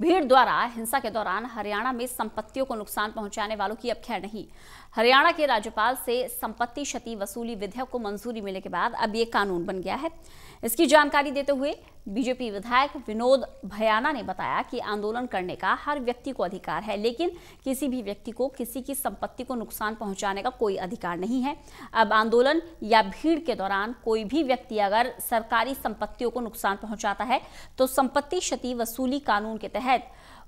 भीड़ द्वारा हिंसा के दौरान हरियाणा में संपत्तियों को नुकसान पहुंचाने वालों की अब खैर नहीं हरियाणा के राज्यपाल से संपत्ति क्षति वसूली विधेयक को मंजूरी मिलने के बाद अब ये कानून बन गया है इसकी जानकारी देते हुए बीजेपी विधायक विनोद भयाना ने बताया कि आंदोलन करने का हर व्यक्ति को अधिकार है लेकिन किसी भी व्यक्ति को किसी की संपत्ति को नुकसान पहुंचाने का कोई अधिकार नहीं है अब आंदोलन या भीड़ के दौरान कोई भी व्यक्ति अगर सरकारी संपत्तियों को नुकसान पहुंचाता है तो संपत्ति क्षति वसूली कानून के तहत तहत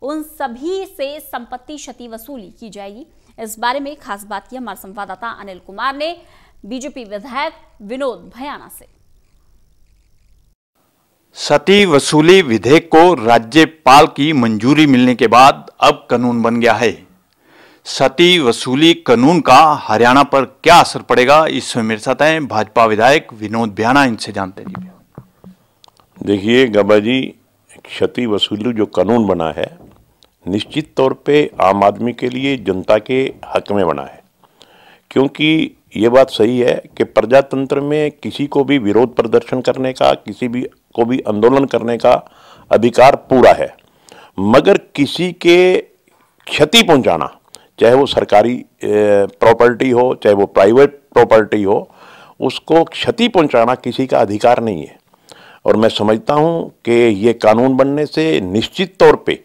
उन सभी से संपत्ति क्षति वसूली की जाएगी इस बारे में खास बात की हमारे संवाददाता अनिल कुमार ने बीजेपी विधायक विनोद भयाना से सती वसूली विधेयक को राज्यपाल की मंजूरी मिलने के बाद अब कानून बन गया है सती वसूली कानून का हरियाणा पर क्या असर पड़ेगा इसमें मेरे साथ हैं भाजपा विधायक विनोद बिहाना इनसे जानते हैं देखिए गबा जी क्षति वसूली जो कानून बना है निश्चित तौर पे आम आदमी के लिए जनता के हक में बना है क्योंकि ये बात सही है कि प्रजातंत्र में किसी को भी विरोध प्रदर्शन करने का किसी भी को भी आंदोलन करने का अधिकार पूरा है मगर किसी के क्षति पहुंचाना चाहे वो सरकारी प्रॉपर्टी हो चाहे वो प्राइवेट प्रॉपर्टी हो उसको क्षति पहुंचाना किसी का अधिकार नहीं है और मैं समझता हूं कि ये कानून बनने से निश्चित तौर पे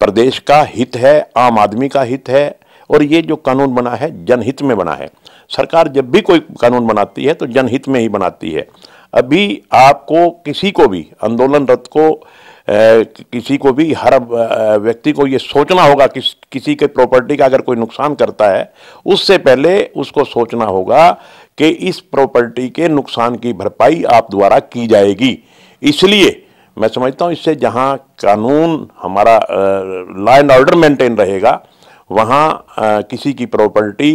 प्रदेश का हित है आम आदमी का हित है और ये जो कानून बना है जनहित में बना है सरकार जब भी कोई कानून बनाती है तो जनहित में ही बनाती है अभी आपको किसी को भी आंदोलनरत को किसी को भी हर व्यक्ति को ये सोचना होगा किस किसी के प्रॉपर्टी का अगर कोई नुकसान करता है उससे पहले उसको सोचना होगा कि इस प्रॉपर्टी के नुकसान की भरपाई आप द्वारा की जाएगी इसलिए मैं समझता हूँ इससे जहाँ कानून हमारा लॉ एंड ऑर्डर मेंटेन रहेगा वहाँ किसी की प्रॉपर्टी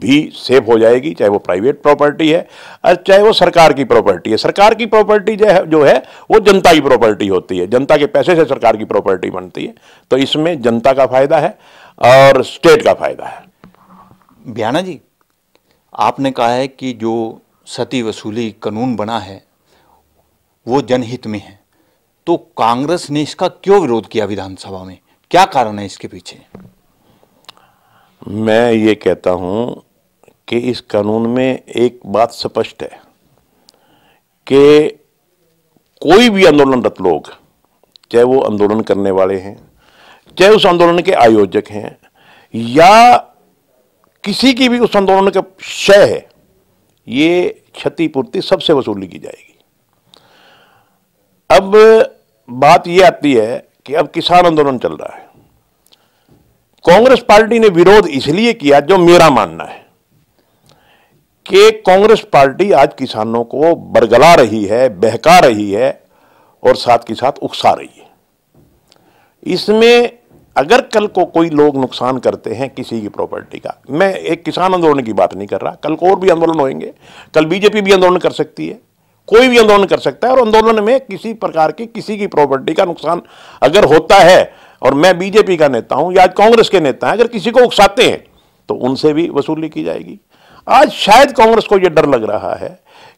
भी सेफ हो जाएगी चाहे वो प्राइवेट प्रॉपर्टी है और चाहे वो सरकार की प्रॉपर्टी है सरकार की प्रॉपर्टी जो है जो है वो जनता की प्रॉपर्टी होती है जनता के पैसे से सरकार की प्रॉपर्टी बनती है तो इसमें जनता का फायदा है और स्टेट का फायदा है बयाना जी आपने कहा है कि जो सती वसूली कानून बना है वो जनहित में है तो कांग्रेस ने इसका क्यों विरोध किया विधानसभा में क्या कारण है इसके पीछे मैं ये कहता हूँ कि इस कानून में एक बात स्पष्ट है कि कोई भी आंदोलनरत लोग चाहे वो आंदोलन करने वाले हैं चाहे उस आंदोलन के आयोजक हैं या किसी की भी उस आंदोलन का शय है ये क्षतिपूर्ति सबसे वसूली की जाएगी अब बात यह आती है कि अब किसान आंदोलन चल रहा है कांग्रेस पार्टी ने विरोध इसलिए किया जो मेरा मानना है कि कांग्रेस पार्टी आज किसानों को बरगला रही है बहका रही है और साथ के साथ उकसा रही है इसमें अगर कल को कोई लोग नुकसान करते हैं किसी की प्रॉपर्टी का मैं एक किसान आंदोलन की बात नहीं कर रहा कल को और भी आंदोलन होंगे कल बीजेपी भी आंदोलन कर सकती है कोई भी आंदोलन कर सकता है और आंदोलन में किसी प्रकार की किसी की प्रॉपर्टी का नुकसान अगर होता है और मैं बीजेपी का नेता हूं या आज कांग्रेस के नेता हैं अगर किसी को उकसाते हैं तो उनसे भी वसूली की जाएगी आज शायद कांग्रेस को यह डर लग रहा है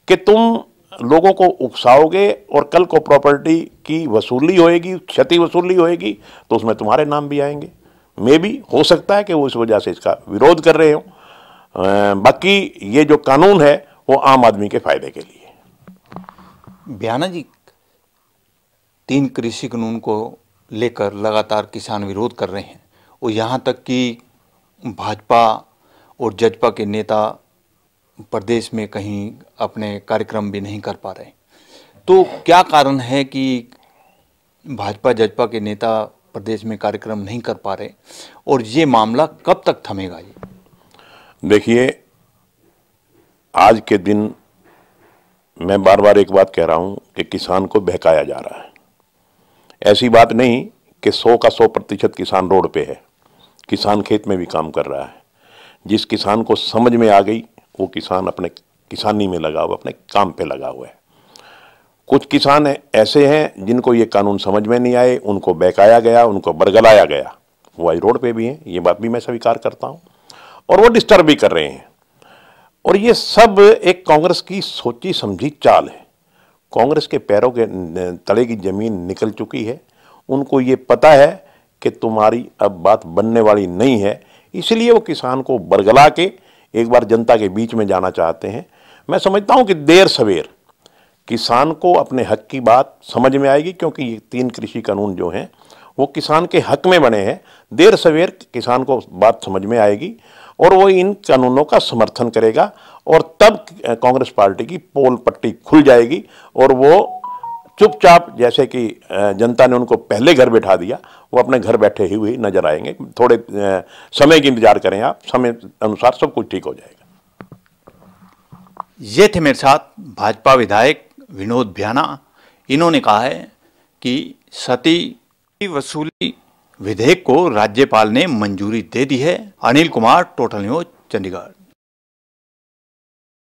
कि तुम लोगों को उकसाओगे और कल को प्रॉपर्टी की वसूली होएगी क्षति वसूली होएगी तो उसमें तुम्हारे नाम भी आएंगे मे भी हो सकता है कि वो इस वजह से इसका विरोध कर रहे हो अं, बाकी ये जो कानून है वो आम आदमी के फायदे के लिए बयाना जी तीन कृषि कानून को लेकर लगातार किसान विरोध कर रहे हैं और यहाँ तक कि भाजपा और जजपा के नेता प्रदेश में कहीं अपने कार्यक्रम भी नहीं कर पा रहे तो क्या कारण है कि भाजपा जजपा के नेता प्रदेश में कार्यक्रम नहीं कर पा रहे और ये मामला कब तक थमेगा ये देखिए आज के दिन मैं बार बार एक बात कह रहा हूँ कि किसान को बहकाया जा रहा है ऐसी बात नहीं कि सौ का सौ प्रतिशत किसान रोड पे है किसान खेत में भी काम कर रहा है जिस किसान को समझ में आ गई वो किसान अपने किसानी में लगा हुआ अपने काम पे लगा हुआ है कुछ किसान है, ऐसे हैं जिनको ये कानून समझ में नहीं आए उनको बहकाया गया उनको बरगलाया गया वो आई रोड पे भी हैं ये बात भी मैं स्वीकार करता हूँ और वो डिस्टर्ब भी कर रहे हैं और ये सब एक कांग्रेस की सोची समझी चाल है कांग्रेस के पैरों के तले की जमीन निकल चुकी है उनको ये पता है कि तुम्हारी अब बात बनने वाली नहीं है इसलिए वो किसान को बरगला के एक बार जनता के बीच में जाना चाहते हैं मैं समझता हूँ कि देर सवेर किसान को अपने हक की बात समझ में आएगी क्योंकि ये तीन कृषि कानून जो हैं वो किसान के हक में बने हैं देर सवेर किसान को बात समझ में आएगी और वो इन कानूनों का समर्थन करेगा और तब कांग्रेस पार्टी की पोल पट्टी खुल जाएगी और वो चुपचाप जैसे कि जनता ने उनको पहले घर बैठा दिया वो अपने घर बैठे ही हुए नजर आएंगे थोड़े समय की इंतजार करें आप समय अनुसार सब कुछ ठीक हो जाएगा ये थे मेरे साथ भाजपा विधायक विनोद भ्याना इन्होंने कहा है कि सती वसूली विधेयक को राज्यपाल ने मंजूरी दे दी है अनिल कुमार टोटल न्यूज चंडीगढ़